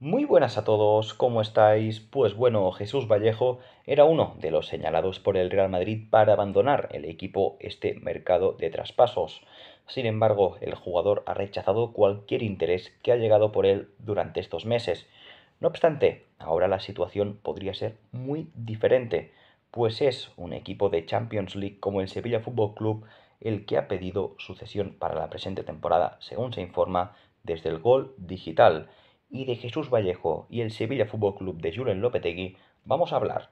Muy buenas a todos, ¿cómo estáis? Pues bueno, Jesús Vallejo era uno de los señalados por el Real Madrid para abandonar el equipo este mercado de traspasos. Sin embargo, el jugador ha rechazado cualquier interés que ha llegado por él durante estos meses. No obstante, ahora la situación podría ser muy diferente, pues es un equipo de Champions League como el Sevilla Fútbol Club el que ha pedido sucesión para la presente temporada, según se informa desde el Gol Digital y de Jesús Vallejo y el Sevilla Fútbol Club de Julen Lopetegui vamos a hablar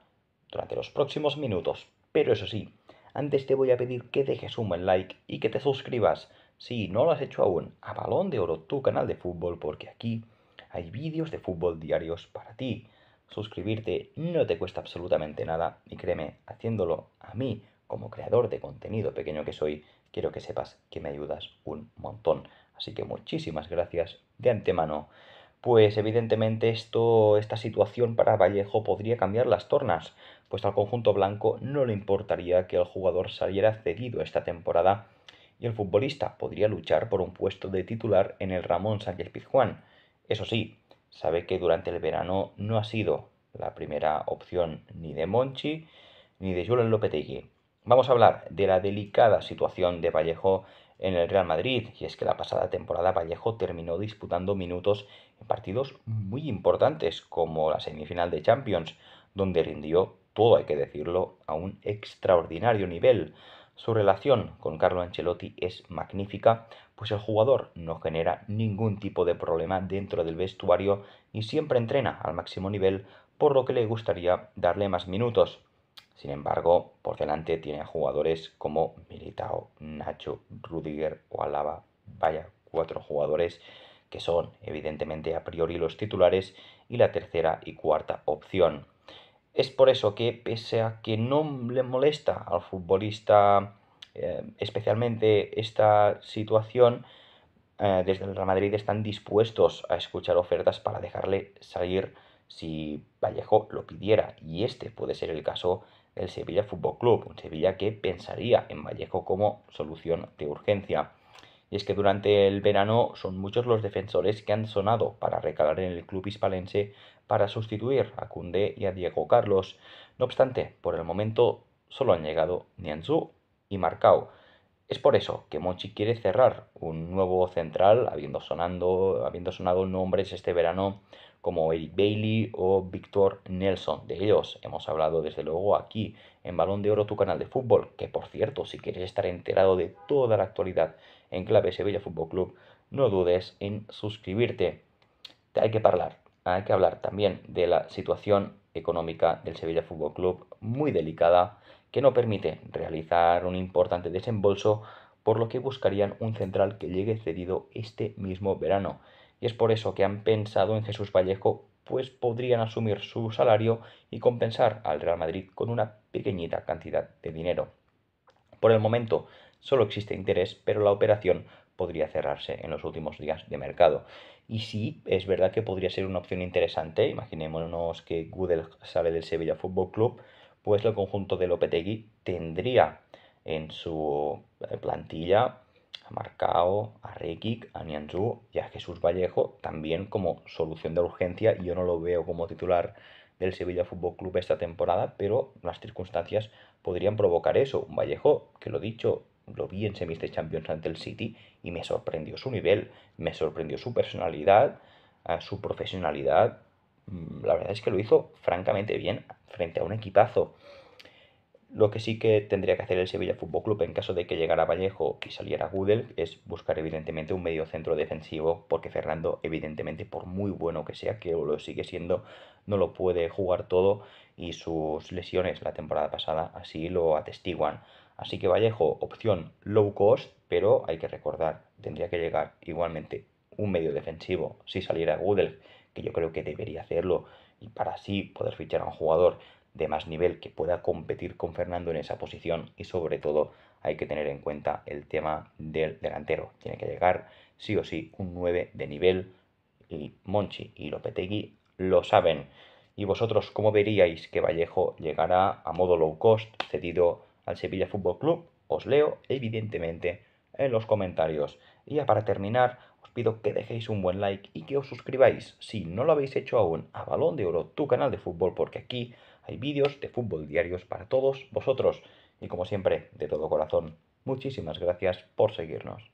durante los próximos minutos. Pero eso sí, antes te voy a pedir que dejes un buen like y que te suscribas si no lo has hecho aún a Balón de Oro, tu canal de fútbol, porque aquí hay vídeos de fútbol diarios para ti. Suscribirte no te cuesta absolutamente nada y créeme, haciéndolo a mí como creador de contenido pequeño que soy, quiero que sepas que me ayudas un montón. Así que muchísimas gracias de antemano pues evidentemente esto, esta situación para Vallejo podría cambiar las tornas, pues al conjunto blanco no le importaría que el jugador saliera cedido esta temporada y el futbolista podría luchar por un puesto de titular en el Ramón Sánchez Pizjuán. Eso sí, sabe que durante el verano no ha sido la primera opción ni de Monchi ni de Julen Lopetegui. Vamos a hablar de la delicada situación de Vallejo en el Real Madrid, y es que la pasada temporada Vallejo terminó disputando minutos en partidos muy importantes, como la semifinal de Champions, donde rindió, todo hay que decirlo, a un extraordinario nivel. Su relación con Carlo Ancelotti es magnífica, pues el jugador no genera ningún tipo de problema dentro del vestuario y siempre entrena al máximo nivel, por lo que le gustaría darle más minutos. Sin embargo, por delante tiene a jugadores como Militao, Nacho, Rudiger o Alaba. Vaya, cuatro jugadores que son evidentemente a priori los titulares y la tercera y cuarta opción. Es por eso que pese a que no le molesta al futbolista eh, especialmente esta situación, eh, desde el Real Madrid están dispuestos a escuchar ofertas para dejarle salir si Vallejo lo pidiera y este puede ser el caso el Sevilla Fútbol Club, un Sevilla que pensaría en Vallejo como solución de urgencia. Y es que durante el verano son muchos los defensores que han sonado para recalar en el club hispalense para sustituir a Cunde y a Diego Carlos. No obstante, por el momento solo han llegado Nianzú y Marcao es por eso que Mochi quiere cerrar un nuevo central, habiendo, sonando, habiendo sonado nombres este verano como Eric Bailey o Víctor Nelson. De ellos hemos hablado desde luego aquí en Balón de Oro, tu canal de fútbol, que por cierto, si quieres estar enterado de toda la actualidad en clave Sevilla Fútbol Club, no dudes en suscribirte. Hay que hablar, hay que hablar también de la situación económica del Sevilla Fútbol Club, muy delicada que no permite realizar un importante desembolso, por lo que buscarían un central que llegue cedido este mismo verano. Y es por eso que han pensado en Jesús Vallejo, pues podrían asumir su salario y compensar al Real Madrid con una pequeñita cantidad de dinero. Por el momento solo existe interés, pero la operación podría cerrarse en los últimos días de mercado. Y sí, es verdad que podría ser una opción interesante. Imaginémonos que Gudel sale del Sevilla Fútbol Club, pues el conjunto de Lopetegui tendría en su eh, plantilla a Marcao, a Rekic, a Nianzú y a Jesús Vallejo también como solución de urgencia. Yo no lo veo como titular del Sevilla Fútbol Club esta temporada, pero las circunstancias podrían provocar eso. Un Vallejo, que lo dicho, lo vi en semis de Champions ante el City y me sorprendió su nivel, me sorprendió su personalidad, eh, su profesionalidad Mm, la verdad es que lo hizo francamente bien frente a un equipazo. Lo que sí que tendría que hacer el Sevilla Fútbol Club en caso de que llegara Vallejo y saliera Gudel es buscar evidentemente un medio centro defensivo porque Fernando evidentemente por muy bueno que sea que lo sigue siendo no lo puede jugar todo y sus lesiones la temporada pasada así lo atestiguan. Así que Vallejo opción low cost pero hay que recordar tendría que llegar igualmente un medio defensivo si saliera Gudel que yo creo que debería hacerlo y para así poder fichar a un jugador de más nivel que pueda competir con Fernando en esa posición y sobre todo hay que tener en cuenta el tema del delantero. Tiene que llegar sí o sí un 9 de nivel y Monchi y Lopetegui lo saben. ¿Y vosotros cómo veríais que Vallejo llegará a modo low cost cedido al Sevilla Fútbol Club? Os leo evidentemente en los comentarios. Y ya para terminar, os pido que dejéis un buen like y que os suscribáis, si no lo habéis hecho aún, a Balón de Oro, tu canal de fútbol, porque aquí hay vídeos de fútbol diarios para todos vosotros. Y como siempre, de todo corazón, muchísimas gracias por seguirnos.